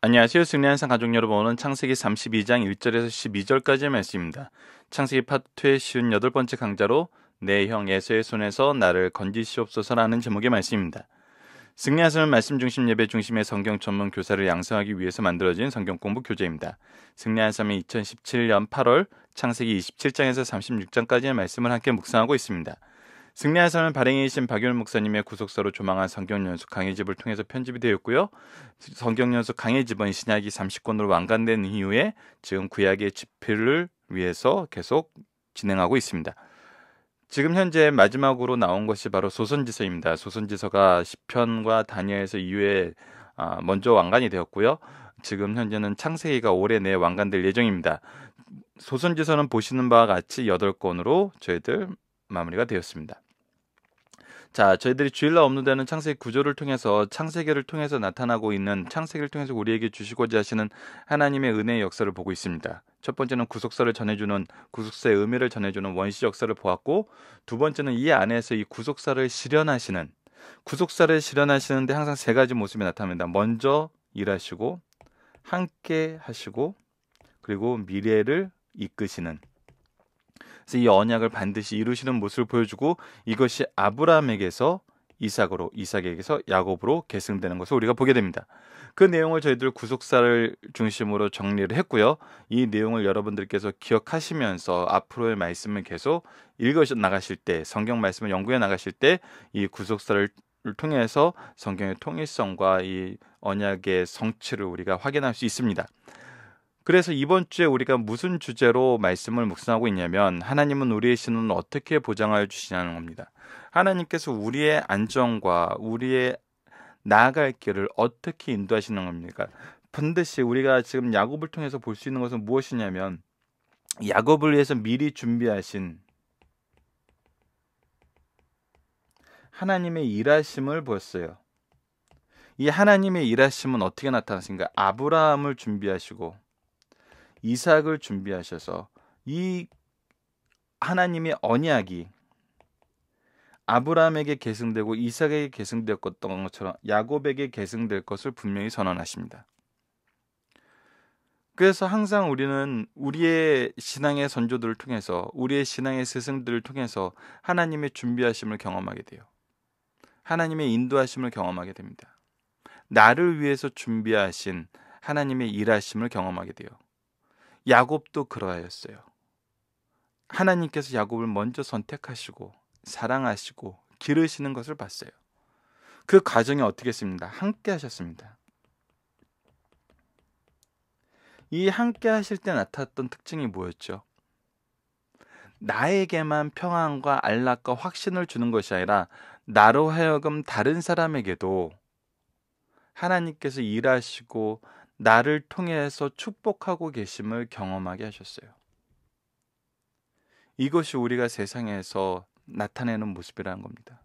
안녕하세요. 승리한상 가족 여러분. 은 창세기 32장 1절에서 12절까지의 말씀입니다. 창세기 파트의 쉬운 여덟 번째 강좌로 내 형 에서의 손에서 나를 건지시옵소서라는 제목의 말씀입니다. 승리하서는 말씀 중심 예배 중심의 성경 전문 교사를 양성하기 위해서 만들어진 성경 공부 교재입니다. 승리한섬이 2017년 8월 창세기 27장에서 36장까지의 말씀을 함께 묵상하고 있습니다. 승리하사는 발행이신 박윤 목사님의 구속서로 조망한 성경연속 강의집을 통해서 편집이 되었고요. 성경연속 강의집은 신약이 30권으로 완간된 이후에 지금 구약의 집필을 위해서 계속 진행하고 있습니다. 지금 현재 마지막으로 나온 것이 바로 소선지서입니다. 소선지서가 시편과 다니엘서 이후에 아, 먼저 완간이 되었고요. 지금 현재는 창세기가 올해 내에 완간될 예정입니다. 소선지서는 보시는 바와 같이 8권으로 저희들 마무리가 되었습니다. 자, 저희들이 주일날 없는 데하는 창세기 구조를 통해서 창세기를 통해서 나타나고 있는 창세기를 통해서 우리에게 주시고자 하시는 하나님의 은혜의 역사를 보고 있습니다. 첫 번째는 구속사를 전해주는 구속사의 의미를 전해주는 원시 역사를 보았고 두 번째는 이 안에서 이 구속사를 실현하시는 구속사를 실현하시는데 항상 세 가지 모습이 나타납니다. 먼저 일하시고 함께 하시고 그리고 미래를 이끄시는 그래서 이 언약을 반드시 이루시는 모습을 보여주고 이것이 아브라함에게서 이삭으로 이삭에게서 야곱으로 계승되는 것을 우리가 보게 됩니다. 그 내용을 저희들 구속사를 중심으로 정리를 했고요. 이 내용을 여러분들께서 기억하시면서 앞으로의 말씀을 계속 읽어 나가실 때 성경 말씀을 연구해 나가실 때 이 구속사를 통해서 성경의 통일성과 이 언약의 성취를 우리가 확인할 수 있습니다. 그래서 이번 주에 우리가 무슨 주제로 말씀을 묵상하고 있냐면 하나님은 우리의 신원을 어떻게 보장하여 주시냐는 겁니다. 하나님께서 우리의 안정과 우리의 나아갈 길을 어떻게 인도하시는 겁니까? 반드시 우리가 지금 야곱을 통해서 볼 수 있는 것은 무엇이냐면 야곱을 위해서 미리 준비하신 하나님의 일하심을 보였어요. 이 하나님의 일하심은 어떻게 나타났습니까? 아브라함을 준비하시고 이삭을 준비하셔서 이 하나님의 언약이 아브라함에게 계승되고 이삭에게 계승되었던 것처럼 야곱에게 계승될 것을 분명히 선언하십니다. 그래서 항상 우리는 우리의 신앙의 선조들을 통해서 우리의 신앙의 스승들을 통해서 하나님의 준비하심을 경험하게 돼요. 하나님의 인도하심을 경험하게 됩니다. 나를 위해서 준비하신 하나님의 일하심을 경험하게 돼요. 야곱도 그러하였어요. 하나님께서 야곱을 먼저 선택하시고 사랑하시고 기르시는 것을 봤어요. 그 과정이 어떻게 했습니다? 함께 하셨습니다. 이 함께 하실 때 나타났던 특징이 뭐였죠? 나에게만 평안과 안락과 확신을 주는 것이 아니라 나로 하여금 다른 사람에게도 하나님께서 일하시고 나를 통해서 축복하고 계심을 경험하게 하셨어요. 이것이 우리가 세상에서 나타내는 모습이라는 겁니다.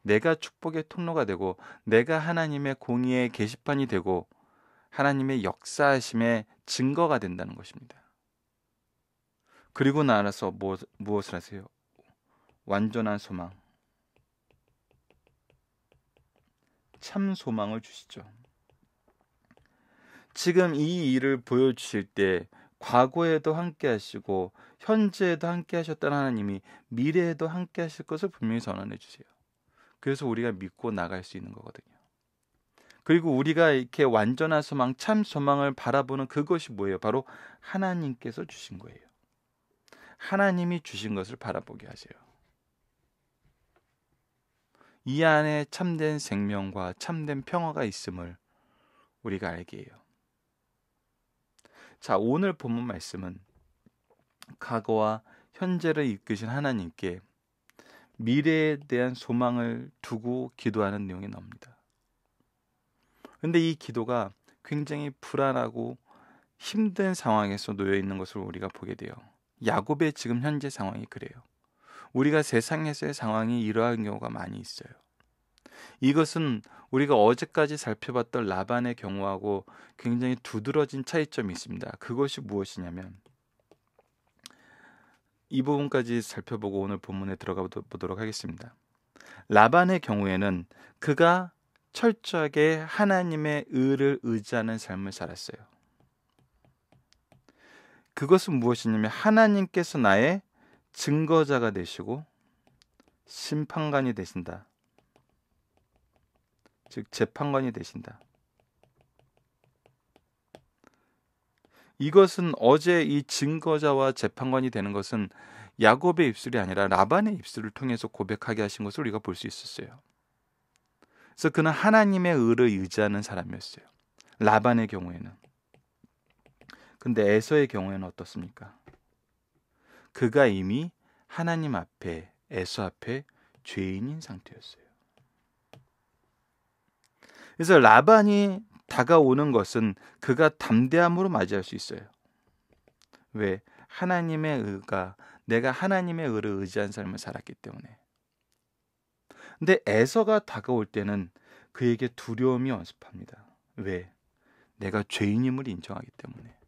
내가 축복의 통로가 되고, 내가 하나님의 공의의 게시판이 되고, 하나님의 역사하심의 증거가 된다는 것입니다. 그리고 나서 뭐, 무엇을 하세요? 완전한 소망. 참 소망을 주시죠. 지금 이 일을 보여주실 때 과거에도 함께 하시고 현재에도 함께 하셨다는 하나님이 미래에도 함께 하실 것을 분명히 전환해 주세요. 그래서 우리가 믿고 나갈 수 있는 거거든요. 그리고 우리가 이렇게 완전한 소망, 참 소망을 바라보는 그것이 뭐예요? 바로 하나님께서 주신 거예요. 하나님이 주신 것을 바라보게 하세요. 이 안에 참된 생명과 참된 평화가 있음을 우리가 알게 해요. 자, 오늘 본문 말씀은 과거와 현재를 이끄신 하나님께 미래에 대한 소망을 두고 기도하는 내용이 나옵니다. 근데 이 기도가 굉장히 불안하고 힘든 상황에서 놓여 있는 것을 우리가 보게 돼요. 야곱의 지금 현재 상황이 그래요. 우리가 세상에서의 상황이 이러한 경우가 많이 있어요. 이것은 우리가 어제까지 살펴봤던 라반의 경우하고 굉장히 두드러진 차이점이 있습니다. 그것이 무엇이냐면 이 부분까지 살펴보고 오늘 본문에 들어가 보도록 하겠습니다. 라반의 경우에는 그가 철저하게 하나님의 의를 의지하는 삶을 살았어요. 그것은 무엇이냐면 하나님께서 나의 증거자가 되시고 심판관이 되신다. 즉 재판관이 되신다. 이것은 어제 이 증거자와 재판관이 되는 것은 야곱의 입술이 아니라 라반의 입술을 통해서 고백하게 하신 것을 우리가 볼 수 있었어요. 그래서 그는 하나님의 의를 의지하는 사람이었어요. 라반의 경우에는. 근데 에서의 경우에는 어떻습니까? 그가 이미 하나님 앞에 에서 앞에 죄인인 상태였어요. 그래서 라반이 다가오는 것은 그가 담대함으로 맞이할 수 있어요. 왜? 하나님의 의가 내가 하나님의 의를 의지한 삶을 살았기 때문에. 근데 에서가 다가올 때는 그에게 두려움이 연습합니다. 왜? 내가 죄인임을 인정하기 때문에.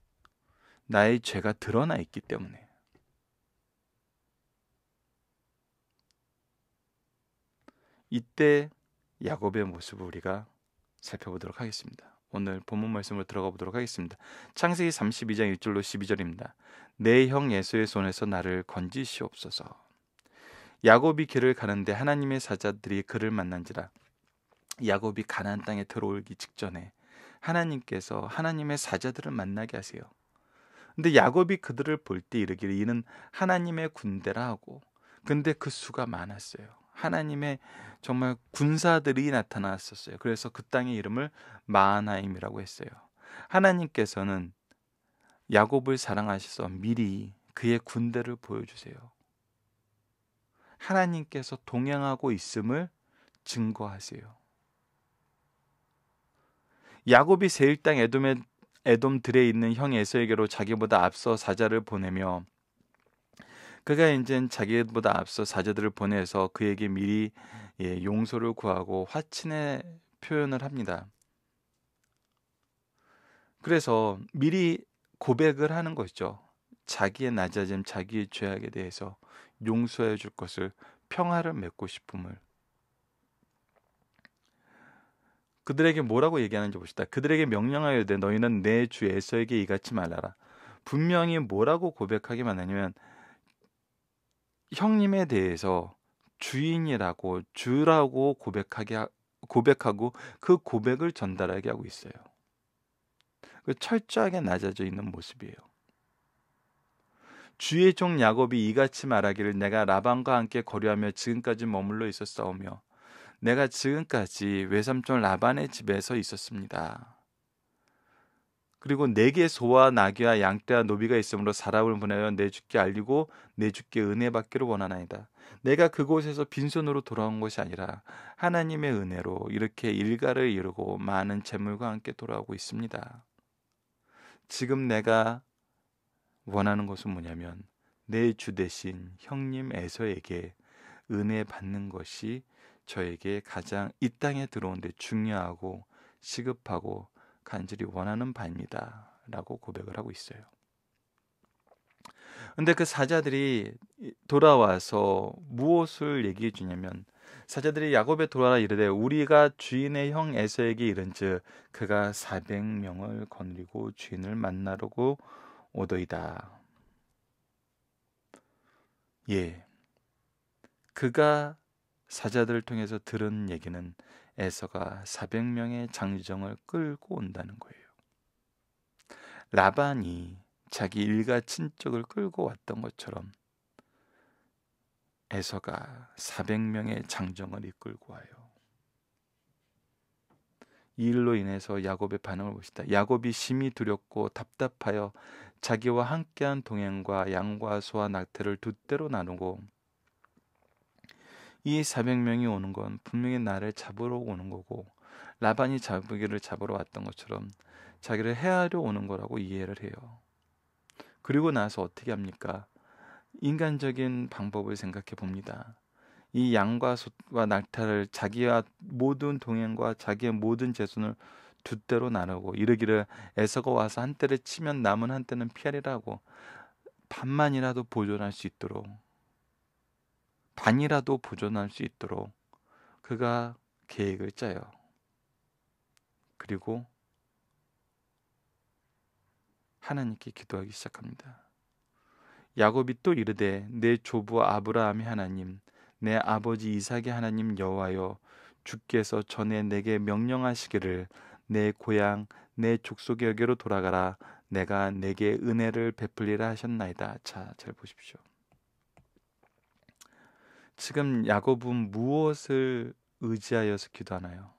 나의 죄가 드러나 있기 때문에. 이때 야곱의 모습을 우리가 살펴보도록 하겠습니다. 오늘 본문 말씀을 들어가 보도록 하겠습니다. 창세기 32장 1절로 12절입니다. 내 형 예수의 손에서 나를 건지시옵소서. 야곱이 길을 가는데 하나님의 사자들이 그를 만난지라. 야곱이 가나안 땅에 들어오기 직전에 하나님께서 하나님의 사자들을 만나게 하세요. 근데 야곱이 그들을 볼 때 이르기를 이는 하나님의 군대라 하고 근데 그 수가 많았어요. 하나님의 정말 군사들이 나타났었어요. 그래서 그 땅의 이름을 마하나임이라고 했어요. 하나님께서는 야곱을 사랑하셔서 미리 그의 군대를 보여주세요. 하나님께서 동행하고 있음을 증거하세요. 야곱이 세일 땅 에돔에, 에돔들에 있는 형 에서에게로 자기보다 앞서 사자를 보내며 그가 이제 자기보다 앞서 사제들을 보내서 그에게 미리 예, 용서를 구하고 화친의 표현을 합니다. 그래서 미리 고백을 하는 것이죠. 자기의 낮아짐, 자기의 죄악에 대해서 용서해 줄 것을 평화를 맺고 싶음을. 그들에게 뭐라고 얘기하는지 보시다 그들에게 명령하여 이르되 너희는 내 주 에서에게 이같이 말하라. 분명히 뭐라고 고백하기만 하냐면 형님에 대해서 주인이라고 주라고 고백하게 고백하고 그 고백을 전달하게 하고 있어요. 그 철저하게 낮아져 있는 모습이에요. 주의 종 야곱이 이같이 말하기를 내가 라반과 함께 거류하며 지금까지 머물러 있었사오며 내가 지금까지 외삼촌 라반의 집에서 있었습니다. 그리고 내게 소와 나귀와 양떼와 노비가 있으므로 사람을 보내어 내 주께 알리고 내 주께 은혜 받기를 원하나이다. 내가 그곳에서 빈손으로 돌아온 것이 아니라 하나님의 은혜로 이렇게 일가를 이루고 많은 재물과 함께 돌아오고 있습니다. 지금 내가 원하는 것은 뭐냐면 내 주 대신 형님 에서에게 은혜 받는 것이 저에게 가장 이 땅에 들어온 데 중요하고 시급하고 간절히 원하는 바입니다. 라고 고백을 하고 있어요. 근데 그 사자들이 돌아와서 무엇을 얘기해 주냐면 사자들이 야곱에 돌아라 이르되 우리가 주인의 형 에서에게 이른즉 그가 400명을 거느리고 주인을 만나려고 오더이다. 예. 그가 사자들을 통해서 들은 얘기는 에서가 400명의 장정을 끌고 온다는 거예요. 라반이 자기 일가 친척을 끌고 왔던 것처럼 에서가 400명의 장정을 이끌고 와요. 이 일로 인해서 야곱의 반응을 보시다 야곱이 심히 두렵고 답답하여 자기와 함께한 동행과 양과 소와 낙태를 두 때로 나누고 이 400명이 오는 건 분명히 나를 잡으러 오는 거고 라반이 자기를 잡으러 왔던 것처럼 자기를 해하려 오는 거라고 이해를 해요. 그리고 나서 어떻게 합니까? 인간적인 방법을 생각해 봅니다. 이 양과 소와 낙타를 자기와 모든 동행과 자기의 모든 재산을 두 대로 나누고 이르기를 에서가 와서 한 대를 치면 남은 한 대는 피하리라고 반만이라도 보존할 수 있도록 반이라도 보존할 수 있도록 그가 계획을 짜요. 그리고 하나님께 기도하기 시작합니다. 야곱이 또 이르되 내 조부 아브라함의 하나님 내 아버지 이삭의 하나님 여호와여 주께서 전에 내게 명령하시기를 내 고향 내 족속의 여기로 돌아가라 내가 내게 은혜를 베풀리라 하셨나이다. 자, 잘 보십시오. 지금 야곱은 무엇을 의지하여서 기도하나요?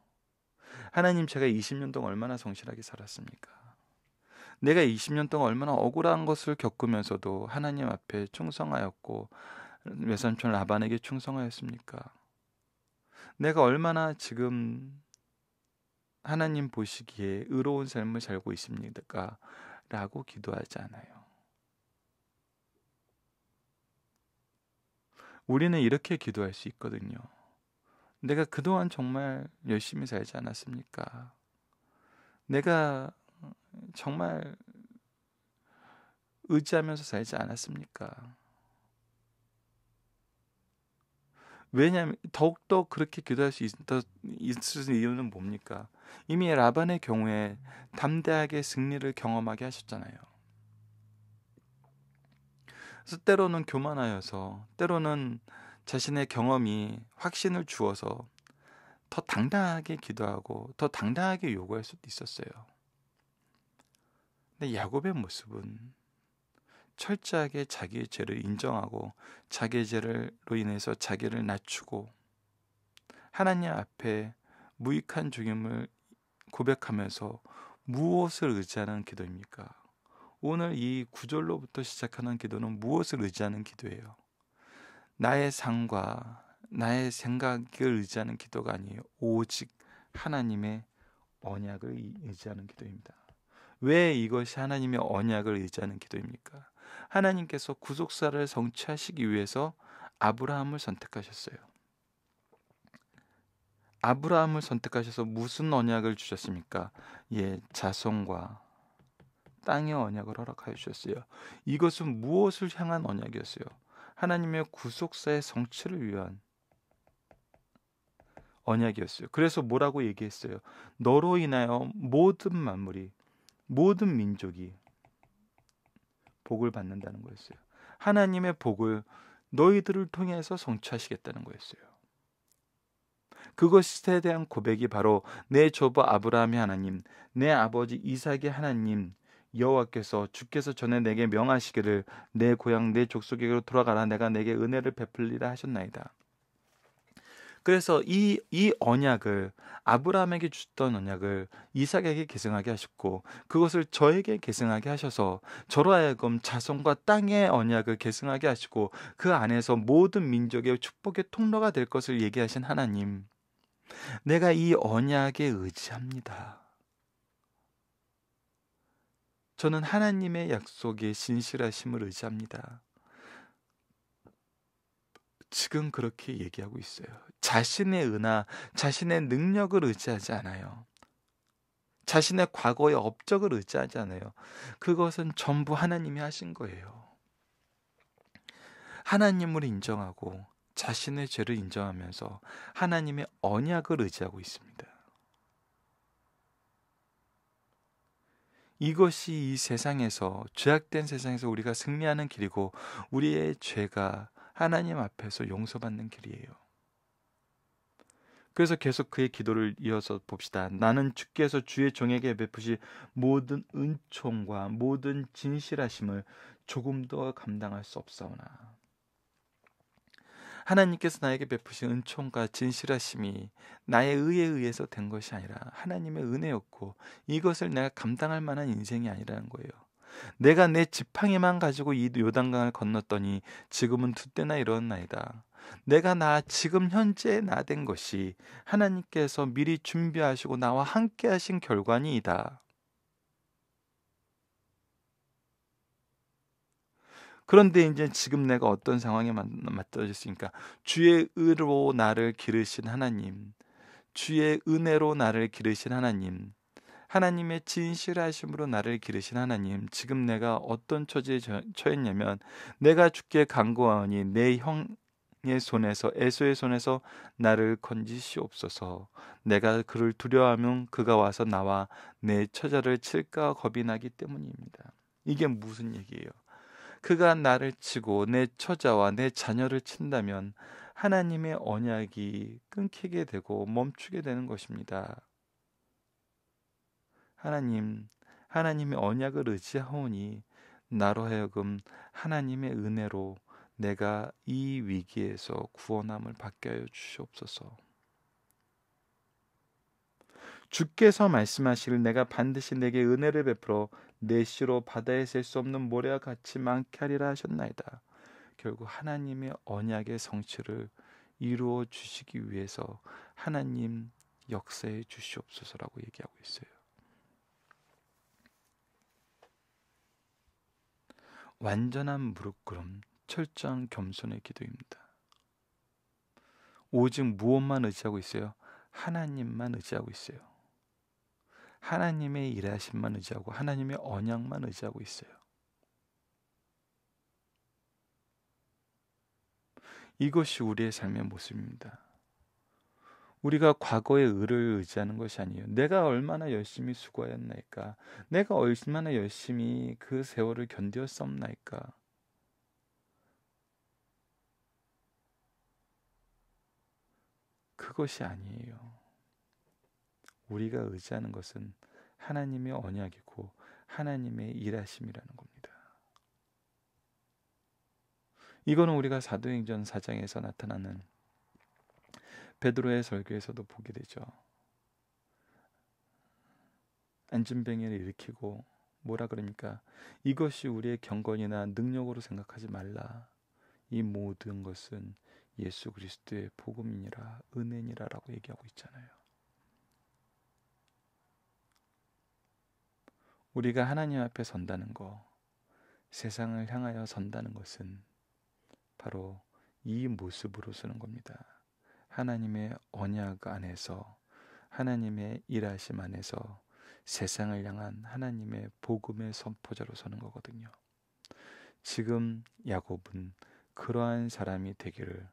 하나님 제가 20년 동안 얼마나 성실하게 살았습니까? 내가 20년 동안 얼마나 억울한 것을 겪으면서도 하나님 앞에 충성하였고 외삼촌 라반에게 충성하였습니까? 내가 얼마나 지금 하나님 보시기에 의로운 삶을 살고 있습니까? 라고 기도하지 않아요. 우리는 이렇게 기도할 수 있거든요. 내가 그동안 정말 열심히 살지 않았습니까? 내가 정말 의지하면서 살지 않았습니까? 왜냐하면 더욱더 그렇게 기도할 수 있, 있을 이유는 뭡니까? 이미 라반의 경우에 담대하게 승리를 경험하게 하셨잖아요. 그래서 때로는 교만하여서 때로는 자신의 경험이 확신을 주어서 더 당당하게 기도하고 더 당당하게 요구할 수도 있었어요. 근데 야곱의 모습은 철저하게 자기의 죄를 인정하고 자기의 죄를로 인해서 자기를 낮추고 하나님 앞에 무익한 죽임을 고백하면서 무엇을 의지하는 기도입니까? 오늘 이 구절로부터 시작하는 기도는 무엇을 의지하는 기도예요? 나의 상과 나의 생각을 의지하는 기도가 아니에요. 오직 하나님의 언약을 의지하는 기도입니다. 왜 이것이 하나님의 언약을 의지하는 기도입니까? 하나님께서 구속사를 성취하시기 위해서 아브라함을 선택하셨어요. 아브라함을 선택하셔서 무슨 언약을 주셨습니까? 예, 자손과 땅의 언약을 허락하여 주셨어요. 이것은 무엇을 향한 언약이었어요? 하나님의 구속사의 성취를 위한 언약이었어요. 그래서 뭐라고 얘기했어요? 너로 인하여 모든 만물이 모든 민족이 복을 받는다는 거였어요. 하나님의 복을 너희들을 통해서 성취하시겠다는 거였어요. 그것에 대한 고백이 바로 내 조부 아브라함의 하나님, 내 아버지 이삭의 하나님, 여호와께서 주께서 전에 내게 명하시기를 내 고향 내 족속에게로 돌아가라 내가 내게 은혜를 베풀리라 하셨나이다. 그래서 이, 이 언약을 아브라함에게 주셨던 언약을 이삭에게 계승하게 하셨고 그것을 저에게 계승하게 하셔서 저로 하여금 자손과 땅의 언약을 계승하게 하시고 그 안에서 모든 민족의 축복의 통로가 될 것을 얘기하신 하나님 내가 이 언약에 의지합니다. 저는 하나님의 약속에 진실하심을 의지합니다. 지금 그렇게 얘기하고 있어요. 자신의 은하, 자신의 능력을 의지하지 않아요. 자신의 과거의 업적을 의지하지 않아요. 그것은 전부 하나님이 하신 거예요. 하나님을 인정하고 자신의 죄를 인정하면서 하나님의 언약을 의지하고 있습니다. 이것이 이 세상에서 죄악된 세상에서 우리가 승리하는 길이고 우리의 죄가 하나님 앞에서 용서받는 길이에요. 그래서 계속 그의 기도를 이어서 봅시다. 나는 주께서 주의 종에게 베푸시 모든 은총과 모든 진실하심을 조금 더 감당할 수 없사오나. 하나님께서 나에게 베푸신 은총과 진실하심이 나의 의에 의해서 된 것이 아니라 하나님의 은혜였고 이것을 내가 감당할 만한 인생이 아니라는 거예요. 내가 내 지팡이만 가지고 이 요단강을 건넜더니 지금은 두때나 이런 나이다. 내가 나 지금 현재 나 된 것이 하나님께서 미리 준비하시고 나와 함께 하신 결과니이다. 그런데 이제 지금 내가 어떤 상황에 맞떨어졌으니까 주의 의로 나를 기르신 하나님, 주의 은혜로 나를 기르신 하나님, 하나님의 진실하심으로 나를 기르신 하나님, 지금 내가 어떤 처지에 처했냐면 내가 주께 간구하니 내 형의 손에서 애소의 손에서 나를 건지시옵소서. 내가 그를 두려워하면 그가 와서 나와 내 처자를 칠까 겁이 나기 때문입니다. 이게 무슨 얘기예요? 그가 나를 치고 내 처자와 내 자녀를 친다면 하나님의 언약이 끊기게 되고 멈추게 되는 것입니다. 하나님, 하나님의 언약을 의지하오니 나로 하여금 하나님의 은혜로 내가 이 위기에서 구원함을 받게 하여 주시옵소서. 주께서 말씀하실 내가 반드시 내게 은혜를 베풀어 내시로 바다에 셀 수 없는 모래와 같이 많게 하리라 하셨나이다. 결국 하나님의 언약의 성취를 이루어 주시기 위해서 하나님 역사에 주시옵소서라고 얘기하고 있어요. 완전한 무릎 꿇음, 철저한 겸손의 기도입니다. 오직 무엇만 의지하고 있어요? 하나님만 의지하고 있어요. 하나님의 일하심만 의지하고 하나님의 언약만 의지하고 있어요. 이것이 우리의 삶의 모습입니다. 우리가 과거의 의를 의지하는 것이 아니에요. 내가 얼마나 열심히 수고하였나이까? 내가 얼마나 열심히 그 세월을 견디었었나이까? 그것이 아니에요. 우리가 의지하는 것은 하나님의 언약이고 하나님의 일하심이라는 겁니다. 이거는 우리가 사도행전 4장에서 나타나는 베드로의 설교에서도 보게 되죠. 안진병이 일으키고 뭐라 그러니까 이것이 우리의 경건이나 능력으로 생각하지 말라. 이 모든 것은 예수 그리스도의 복음이니라 은혜니라라고 얘기하고 있잖아요. 우리가 하나님 앞에 선다는 것, 세상을 향하여 선다는 것은 바로 이 모습으로 서는 겁니다. 하나님의 언약 안에서 하나님의 일하심 안에서 세상을 향한 하나님의 복음의 선포자로 서는 거거든요. 지금 야곱은 그러한 사람이 되기를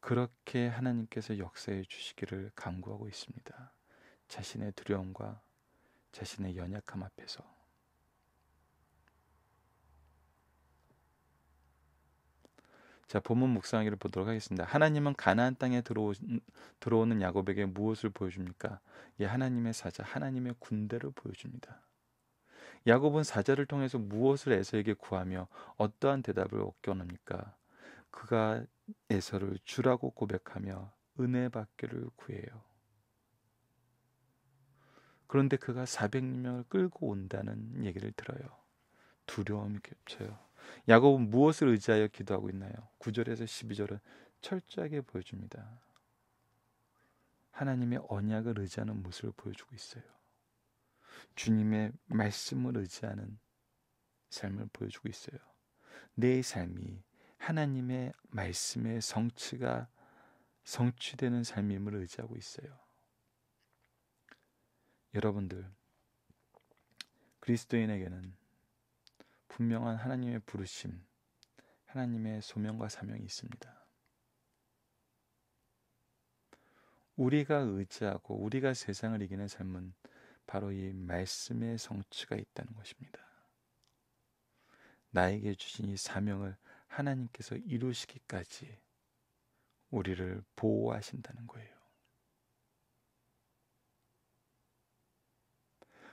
그렇게 하나님께서 역사해 주시기를 간구하고 있습니다. 자신의 두려움과 자신의 연약함 앞에서 자, 본문 묵상하기를 보도록 하겠습니다. 하나님은 가나안 땅에 들어오, 들어오는 야곱에게 무엇을 보여줍니까? 예, 하나님의 사자, 하나님의 군대를 보여줍니다. 야곱은 사자를 통해서 무엇을 에서에게 구하며 어떠한 대답을 얻겨냅니까? 그가 에서를 주라고 고백하며 은혜 받기를 구해요. 그런데 그가 400명을 끌고 온다는 얘기를 들어요. 두려움이 겹쳐요. 야곱은 무엇을 의지하여 기도하고 있나요? 9절에서 12절은 철저하게 보여줍니다. 하나님의 언약을 의지하는 모습을 보여주고 있어요. 주님의 말씀을 의지하는 삶을 보여주고 있어요. 내 삶이 하나님의 말씀의 성취가 성취되는 삶임을 의지하고 있어요. 여러분들, 그리스도인에게는 분명한 하나님의 부르심, 하나님의 소명과 사명이 있습니다. 우리가 의지하고 우리가 세상을 이기는 삶은 바로 이 말씀의 성취가 있다는 것입니다. 나에게 주신 이 사명을 하나님께서 이루시기까지 우리를 보호하신다는 거예요.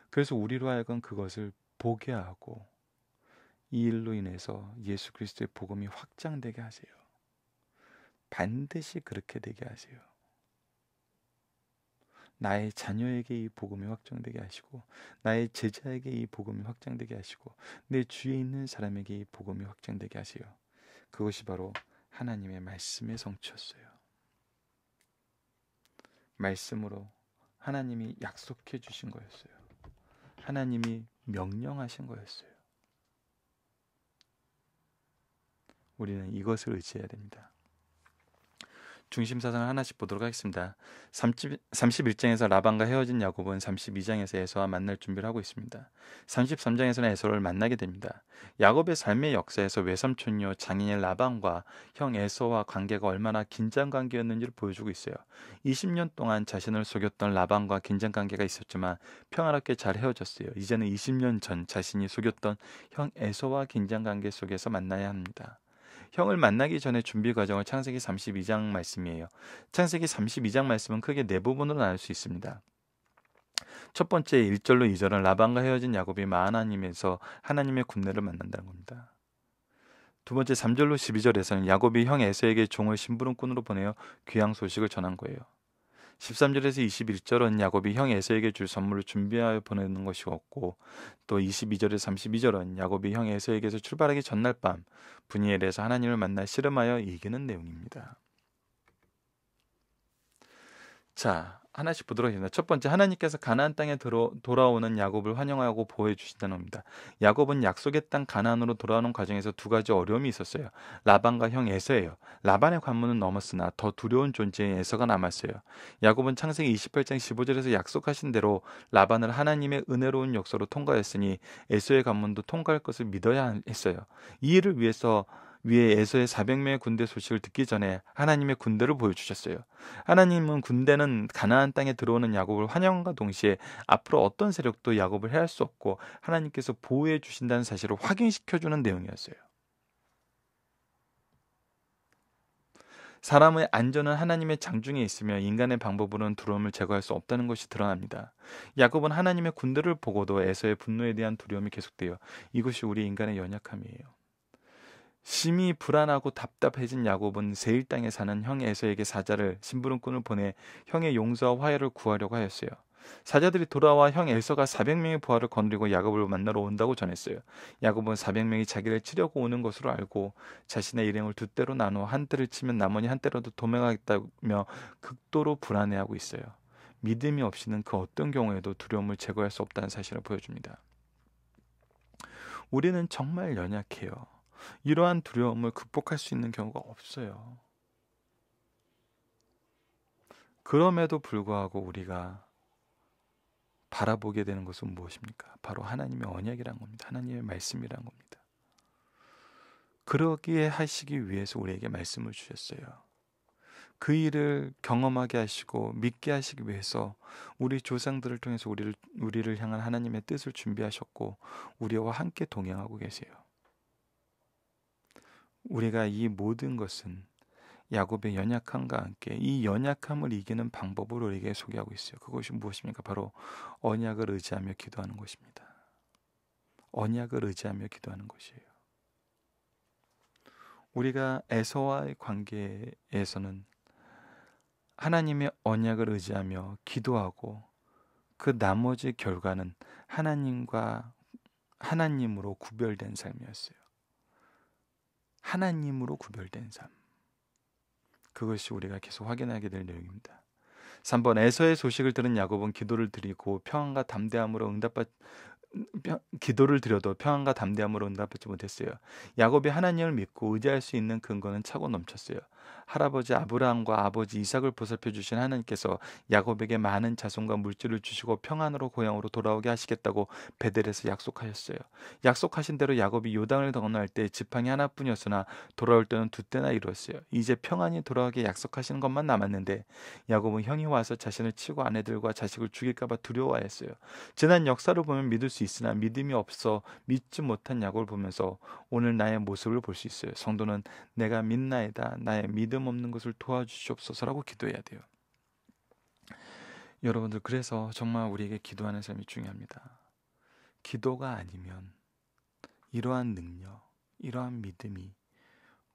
그래서 우리로 하여금 그것을 보게 하고 이 일로 인해서 예수 그리스도의 복음이 확장되게 하세요. 반드시 그렇게 되게 하세요. 나의 자녀에게 이 복음이 확장되게 하시고 나의 제자에게 이 복음이 확장되게 하시고 내 주위에 있는 사람에게 이 복음이 확장되게 하세요. 그것이 바로 하나님의 말씀의 성취였어요. 말씀으로 하나님이 약속해 주신 거였어요. 하나님이 명령하신 거였어요. 우리는 이것을 의지해야 됩니다. 중심 사상을 하나씩 보도록 하겠습니다. 30, 31장에서 라반과 헤어진 야곱은 32장에서 에서와 만날 준비를 하고 있습니다. 33장에서는 에서를 만나게 됩니다. 야곱의 삶의 역사에서 외삼촌이요 장인의 라반과 형 에서와 관계가 얼마나 긴장 관계였는지를 보여주고 있어요. 20년 동안 자신을 속였던 라반과 긴장 관계가 있었지만 평화롭게 잘 헤어졌어요. 이제는 20년 전 자신이 속였던 형 에서와 긴장 관계 속에서 만나야 합니다. 형을 만나기 전에 준비 과정을 창세기 32장 말씀이에요. 창세기 32장 말씀은 크게 네 부분으로 나눌 수 있습니다. 첫 번째 1절로 2절은 라반과 헤어진 야곱이 마하나님에서 하나님의 군대를 만난다는 겁니다. 두 번째 3절로 12절에서는 야곱이 형 에서에게 종을 심부름꾼으로 보내어 귀향 소식을 전한 거예요. 13절에서 21절은 야곱이 형 에서에게 줄 선물을 준비하여 보내는 것이었고 또 22절에서 32절은 야곱이 형 에서에게서 출발하기 전날 밤 분이엘에서 하나님을 만나 씨름하여 이기는 내용입니다. 자, 하나씩 보도록 하겠습니다. 첫 번째 하나님께서 가나안 땅에 들어, 돌아오는 야곱을 환영하고 보호해 주신다는 겁니다. 야곱은 약속의 땅 가나안으로 돌아오는 과정에서 두 가지 어려움이 있었어요. 라반과 형 에서예요. 라반의 관문은 넘었으나 더 두려운 존재인 에서가 남았어요. 야곱은 창세기 28장 15절에서 약속하신 대로 라반을 하나님의 은혜로운 역사로 통과했으니 에서의 관문도 통과할 것을 믿어야 했어요. 이 일을 위해서 위에 에서의 400명의 군대 소식을 듣기 전에 하나님의 군대를 보여주셨어요. 하나님은 군대는 가나안 땅에 들어오는 야곱을 환영과 동시에 앞으로 어떤 세력도 야곱을 해할 수 없고 하나님께서 보호해 주신다는 사실을 확인시켜주는 내용이었어요. 사람의 안전은 하나님의 장중에 있으며 인간의 방법으로는 두려움을 제거할 수 없다는 것이 드러납니다. 야곱은 하나님의 군대를 보고도 에서의 분노에 대한 두려움이 계속되어 이것이 우리 인간의 연약함이에요. 심히 불안하고 답답해진 야곱은 세일 당에 사는 형 에서에게 사자를 심부름꾼을 보내 형의 용서와 화해를 구하려고 하였어요. 사자들이 돌아와 형에서가 400명의 부하를 건드리고 야곱을 만나러 온다고 전했어요. 야곱은 400명이 자기를 치려고 오는 것으로 알고 자신의 일행을 두 대로 나누어 한 대를 치면 나머지 한 대라도 도망하겠다며 극도로 불안해하고 있어요. 믿음이 없이는 그 어떤 경우에도 두려움을 제거할 수 없다는 사실을 보여줍니다. 우리는 정말 연약해요. 이러한 두려움을 극복할 수 있는 경우가 없어요. 그럼에도 불구하고 우리가 바라보게 되는 것은 무엇입니까? 바로 하나님의 언약이란 겁니다. 하나님의 말씀이란 겁니다. 그러기에 하시기 위해서 우리에게 말씀을 주셨어요. 그 일을 경험하게 하시고 믿게 하시기 위해서 우리 조상들을 통해서 우리를 우리를 향한 하나님의 뜻을 준비하셨고 우리와 함께 동행하고 계세요. 우리가 이 모든 것은 야곱의 연약함과 함께 이 연약함을 이기는 방법을 우리에게 소개하고 있어요. 그것이 무엇입니까? 바로 언약을 의지하며 기도하는 것입니다. 언약을 의지하며 기도하는 것이에요. 우리가 에서와의 관계에서는 하나님의 언약을 의지하며 기도하고 그 나머지 결과는 하나님과 하나님으로 구별된 삶이었어요. 하나님으로 구별된 삶. 그것이 우리가 계속 확인하게 될 내용입니다. 3번 에서의 소식을 들은 야곱은 기도를 드리고 평안과 담대함으로 응답받 기도를 드려도 평안과 담대함으로 응답받지 못했어요. 야곱이 하나님을 믿고 의지할 수 있는 근거는 차고 넘쳤어요. 할아버지 아브라함과 아버지 이삭을 보살펴 주신 하나님께서 야곱에게 많은 자손과 물질을 주시고 평안으로 고향으로 돌아오게 하시겠다고 베델에서 약속하셨어요. 약속하신 대로 야곱이 요단을 건너할 때 지팡이 하나뿐이었으나 돌아올 때는 두 때나 이루었어요. 이제 평안히 돌아오게 약속하시는 것만 남았는데 야곱은 형이 와서 자신을 치고 아내들과 자식을 죽일까봐 두려워했어요. 지난 역사를 보면 믿을 수 있으나 믿음이 없어 믿지 못한 야곱을 보면서 오늘 나의 모습을 볼 수 있어요. 성도는 내가 믿나이다, 나의 믿 믿음 없는 것을 도와주시옵소서라고 기도해야 돼요. 여러분들 그래서 정말 우리에게 기도하는 삶이 중요합니다. 기도가 아니면 이러한 능력, 이러한 믿음이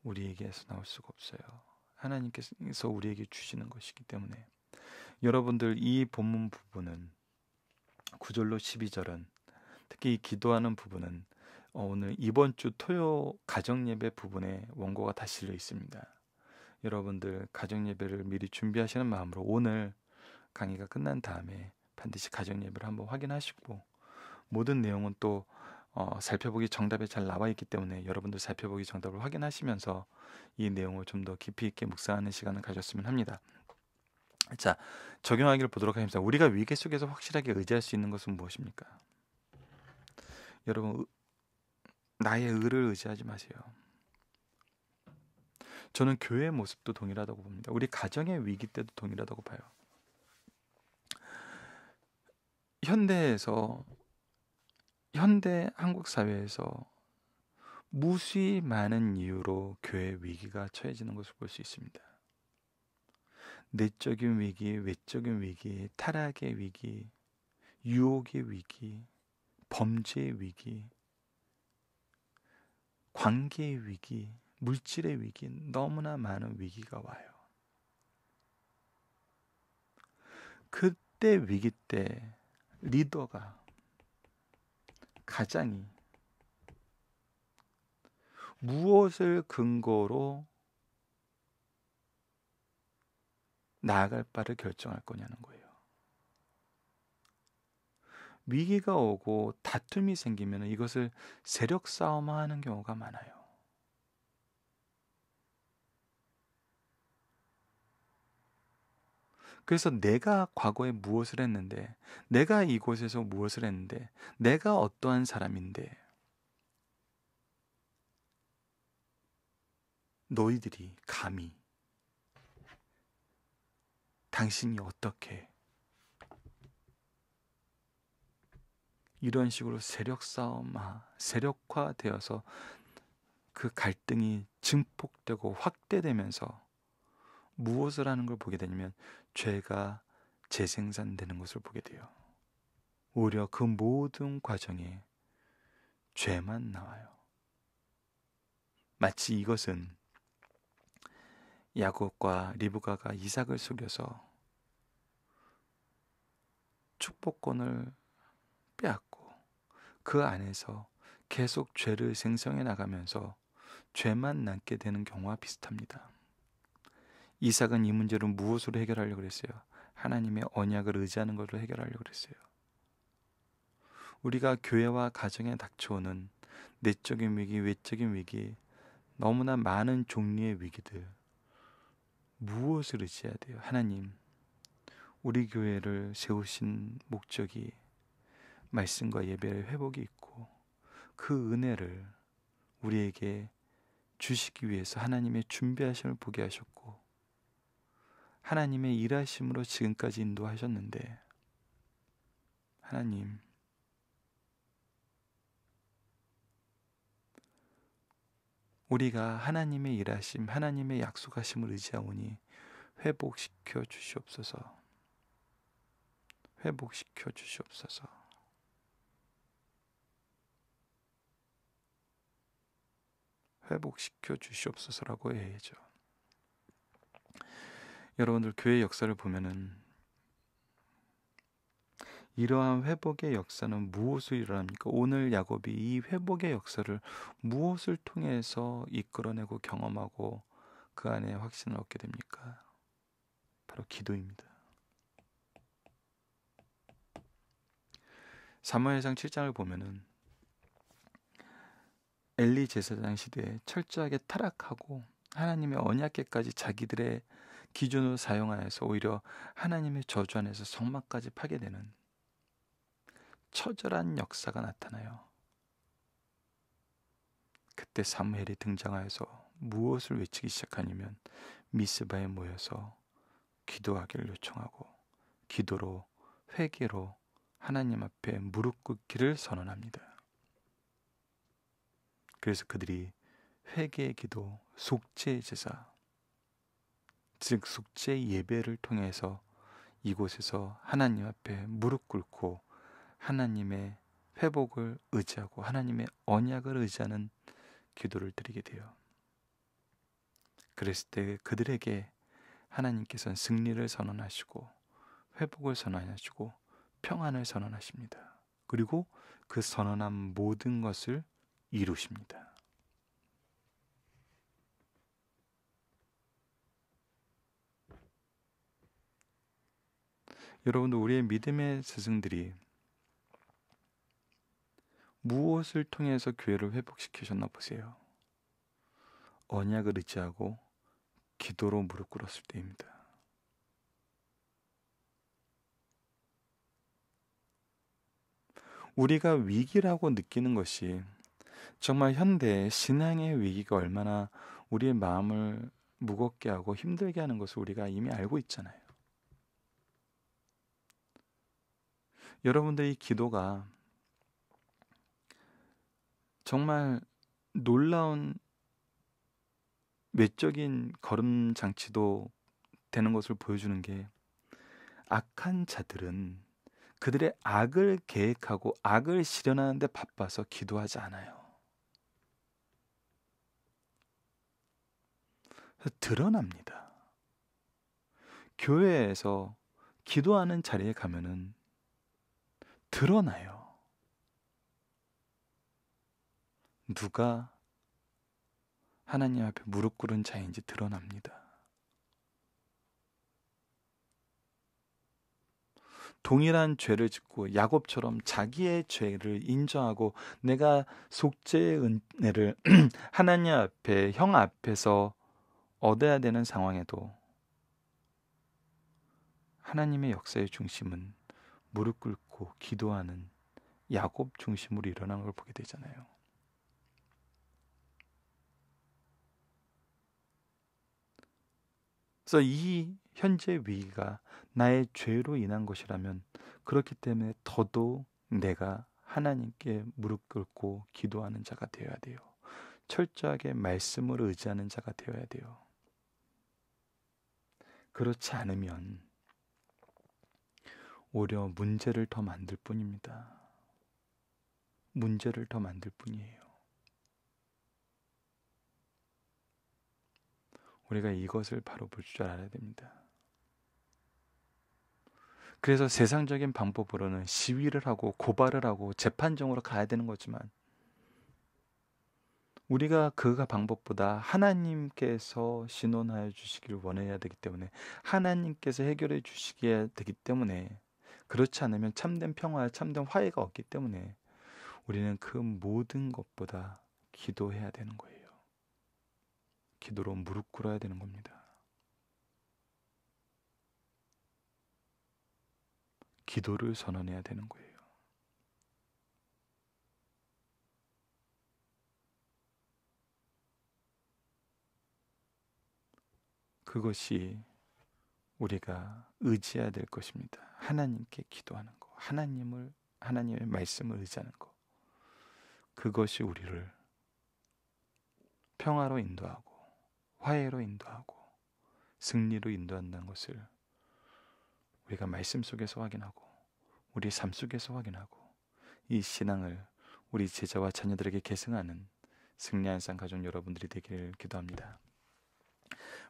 우리에게서 나올 수가 없어요. 하나님께서 우리에게 주시는 것이기 때문에 여러분들 이 본문 부분은 구절로 12절은 특히 이 기도하는 부분은 어, 오늘 이번 주 토요 가정 예배 부분에 원고가 다 실려 있습니다. 여러분들 가정 예배를 미리 준비하시는 마음으로 오늘 강의가 끝난 다음에 반드시 가정 예배를 한번 확인하시고 모든 내용은 또 어, 살펴보기 정답에 잘 나와 있기 때문에 여러분들 살펴보기 정답을 확인하시면서 이 내용을 좀 더 깊이 있게 묵상하는 시간을 가졌으면 합니다. 자, 적용하기를 보도록 하겠습니다. 우리가 위기 속에서 확실하게 의지할 수 있는 것은 무엇입니까? 여러분, 나의 의를 의지하지 마세요. 저는 교회의 모습도 동일하다고 봅니다. 우리 가정의 위기 때도 동일하다고 봐요. 현대에서 현대 한국 사회에서 무수히 많은 이유로 교회 위기가 처해지는 것을 볼 수 있습니다. 내적인 위기, 외적인 위기, 타락의 위기, 유혹의 위기, 범죄의 위기, 관계의 위기, 물질의 위기, 너무나 많은 위기가 와요. 그때 위기 때 리더가 가장이 무엇을 근거로 나아갈 바를 결정할 거냐는 거예요. 위기가 오고 다툼이 생기면 이것을 세력 싸움하는 경우가 많아요. 그래서 내가 과거에 무엇을 했는데, 내가 이곳에서 무엇을 했는데, 내가 어떠한 사람인데, 너희들이 감히 당신이 어떻게 이런 식으로 세력 싸움, 세력화 되어서 그 갈등이 증폭되고 확대되면서 무엇을 하는 걸 보게 되면 냐 죄가 재생산되는 것을 보게 돼요. 오히려 그 모든 과정에 죄만 나와요. 마치 이것은 야곱과 리브가가 이삭을 속여서 축복권을 빼앗고 그 안에서 계속 죄를 생성해 나가면서 죄만 남게 되는 경우와 비슷합니다. 이삭은 이 문제를 무엇으로 해결하려고 그랬어요? 하나님의 언약을 의지하는 것으로 해결하려고 그랬어요. 우리가 교회와 가정에 닥쳐오는 내적인 위기, 외적인 위기, 너무나 많은 종류의 위기들 무엇을 의지해야 돼요? 하나님, 우리 교회를 세우신 목적이 말씀과 예배의 회복이 있고 그 은혜를 우리에게 주시기 위해서 하나님의 준비하심을 보게 하셨고 하나님의 일하심으로 지금까지 인도하셨는데, 하나님, 우리가 하나님의 일하심, 하나님의 약속하심을 의지하오니 회복시켜 주시옵소서. 회복시켜 주시옵소서. 회복시켜 주시옵소서라고 해야죠. 여러분들 교회 역사를 보면은 이러한 회복의 역사는 무엇을 일어납니까? 오늘 야곱이 이 회복의 역사를 무엇을 통해서 이끌어내고 경험하고 그 안에 확신을 얻게 됩니까? 바로 기도입니다. 사무엘상 7장을 보면은 엘리 제사장 시대에 철저하게 타락하고 하나님의 언약계까지 자기들의 기준으로 사용하여서 오히려 하나님의 저주 안에서 성막까지 파괴되는 처절한 역사가 나타나요. 그때 사무엘이 등장하여서 무엇을 외치기 시작하냐면 미스바에 모여서 기도하기를 요청하고 기도로 회개로 하나님 앞에 무릎 꿇기를 선언합니다. 그래서 그들이 회개의 기도, 속죄의 제사, 즉 속죄 예배를 통해서 이곳에서 하나님 앞에 무릎 꿇고 하나님의 회복을 의지하고 하나님의 언약을 의지하는 기도를 드리게 돼요. 그랬을 때 그들에게 하나님께서는 승리를 선언하시고 회복을 선언하시고 평안을 선언하십니다. 그리고 그 선언한 모든 것을 이루십니다. 여러분도 우리의 믿음의 스승들이 무엇을 통해서 교회를 회복시키셨나 보세요. 언약을 의지하고 기도로 무릎 꿇었을 때입니다. 우리가 위기라고 느끼는 것이 정말 현대 신앙의 위기가 얼마나 우리의 마음을 무겁게 하고 힘들게 하는 것을 우리가 이미 알고 있잖아요. 여러분들의 기도가 정말 놀라운 외적인 걸음 장치도 되는 것을 보여주는 게 악한 자들은 그들의 악을 계획하고 악을 실현하는데 바빠서 기도하지 않아요. 드러납니다. 교회에서 기도하는 자리에 가면은 드러나요. 누가 하나님 앞에 무릎 꿇은 자인지 드러납니다. 동일한 죄를 짓고 야곱처럼 자기의 죄를 인정하고 내가 속죄의 은혜를 하나님 앞에 형 앞에서 얻어야 되는 상황에도 하나님의 역사의 중심은 무릎 꿇고 않고 기도하는 야곱 중심으로 일어난걸 보게 되잖아요. 그래서 이 현재 위기가 나의 죄로 인한 것이라면 그렇기 때문에 더도 내가 하나님께 무릎 꿇고 기도하는 자가 되어야 돼요. 철저하게 말씀을 의지하는 자가 되어야 돼요. 그렇지 않으면 오히려 문제를 더 만들 뿐입니다. 문제를 더 만들 뿐이에요. 우리가 이것을 바로 볼 줄 알아야 됩니다. 그래서 세상적인 방법으로는 시위를 하고 고발을 하고 재판정으로 가야 되는 거지만 우리가 그가 방법보다 하나님께서 신원하여 주시길 원해야 되기 때문에 하나님께서 해결해 주시게 되기 때문에 그렇지 않으면 참된 평화, 참된 화해가 없기 때문에 우리는 그 모든 것보다 기도해야 되는 거예요. 기도로 무릎 꿇어야 되는 겁니다. 기도를 선언해야 되는 거예요. 그것이 우리가 의지해야 될 것입니다. 하나님께 기도하는 거, 하나님을 하나님의 말씀을 의지하는 거. 그것이 우리를 평화로 인도하고 화해로 인도하고 승리로 인도한다는 것을 우리가 말씀 속에서 확인하고 우리 삶 속에서 확인하고 이 신앙을 우리 제자와 자녀들에게 계승하는 승리한 상 가족 여러분들이 되기를 기도합니다.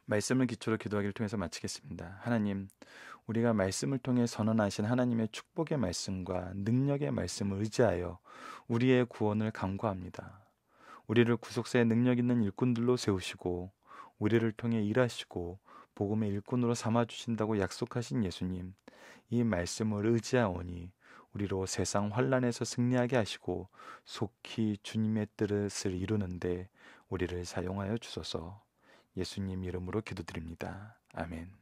말씀을 기초로 기도하기를 통해서 마치겠습니다. 하나님, 우리가 말씀을 통해 선언하신 하나님의 축복의 말씀과 능력의 말씀을 의지하여 우리의 구원을 강구합니다. 우리를 구속사의 능력 있는 일꾼들로 세우시고 우리를 통해 일하시고 복음의 일꾼으로 삼아 주신다고 약속하신 예수님, 이 말씀을 의지하오니 우리로 세상 환란에서 승리하게 하시고 속히 주님의 뜻을 이루는데 우리를 사용하여 주소서. 예수님 이름으로 기도드립니다. 아멘.